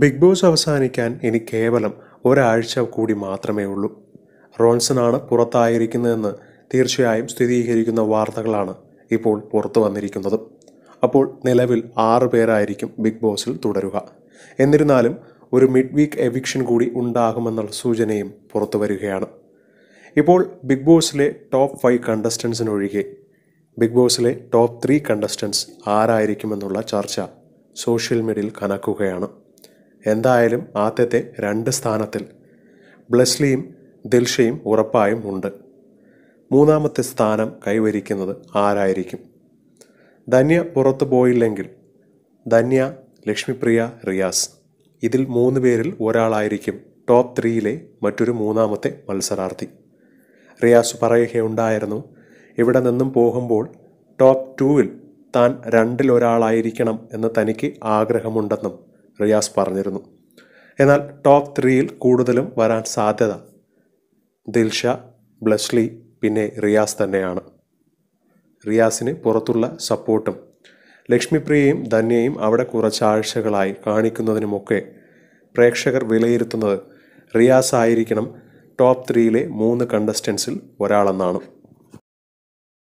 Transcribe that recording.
big boss അവസാനിക്കാൻ ഇനി കേവലം ഒരാഴ്ച കൂടി മാത്രമേ ഉള്ളൂ റോൺസനാണ് പുറത്തായിരിക്കുന്നതെന്ന് തീർച്ചയായും സ്ഥിരീകരിക്കുന്ന വാർത്തകളാണ് ഇപ്പോൾ പുറത്തു വന്നിരിക്കുന്നത് അപ്പോൾ നിലവിൽ ആറ് പേരായിരിക്കും ബിഗ് ബോസിൽ തുടരുക എന്നിരുന്നാലും ഒരു മിഡ് വീക്ക് എവിക്ഷൻ കൂടി ഉണ്ടാകുമെന്നുള്ള സൂചനയും പുറത്തു വരികയാണ് ഇപ്പോൾ ബിഗ് ബോസിലെ ടോപ്പ് ഫൈവ് കണ്ടസ്റ്റൻസിനൊഴികെ ബിഗ് ബോസിലെ ടോപ്പ് ത്രീ കണ്ടസ്റ്റൻസ് ആരായിരിക്കുമെന്നുള്ള ചർച്ച സോഷ്യൽ മീഡിയയിൽ കനക്കുകയാണ് എന്തായാലും ആദ്യത്തെ രണ്ട് സ്ഥാനത്തിൽ ബ്ലസ്ലിയും ദിൽഷയും ഉറപ്പായും ഉണ്ട് മൂന്നാമത്തെ സ്ഥാനം കൈവരിക്കുന്നത് ആരായിരിക്കും ധന്യ പുറത്തു പോയില്ലെങ്കിൽ ധന്യ ലക്ഷ്മിപ്രിയ റിയാസ് ഇതിൽ മൂന്ന് പേരിൽ ഒരാളായിരിക്കും ടോപ്പ് ത്രീയിലെ മറ്റൊരു മൂന്നാമത്തെ മത്സരാർത്ഥി റിയാസ് പറയുകയുണ്ടായിരുന്നു ഇവിടെ നിന്നും പോകുമ്പോൾ ടോപ്പ് ടുവിൽ താൻ രണ്ടിലൊരാളായിരിക്കണം എന്ന് തനിക്ക് ആഗ്രഹമുണ്ടെന്നും റിയാസ് പറഞ്ഞിരുന്നു എന്നാൽ ടോപ്പ് ത്രീയിൽ കൂടുതലും വരാൻ സാധ്യത ദിൽഷ ബ്ലസ്ലി പിന്നെ റിയാസ് തന്നെയാണ് റിയാസിന് പുറത്തുള്ള സപ്പോർട്ടും ലക്ഷ്മിപ്രിയയും ധന്യയും അവിടെ കുറച്ചാഴ്ചകളായി കാണിക്കുന്നതിനുമൊക്കെ പ്രേക്ഷകർ വിലയിരുത്തുന്നത് റിയാസ് ആയിരിക്കണം ടോപ്പ് ത്രീയിലെ മൂന്ന് കണ്ടസ്റ്റൻസിൽ ഒരാളെന്നാണ്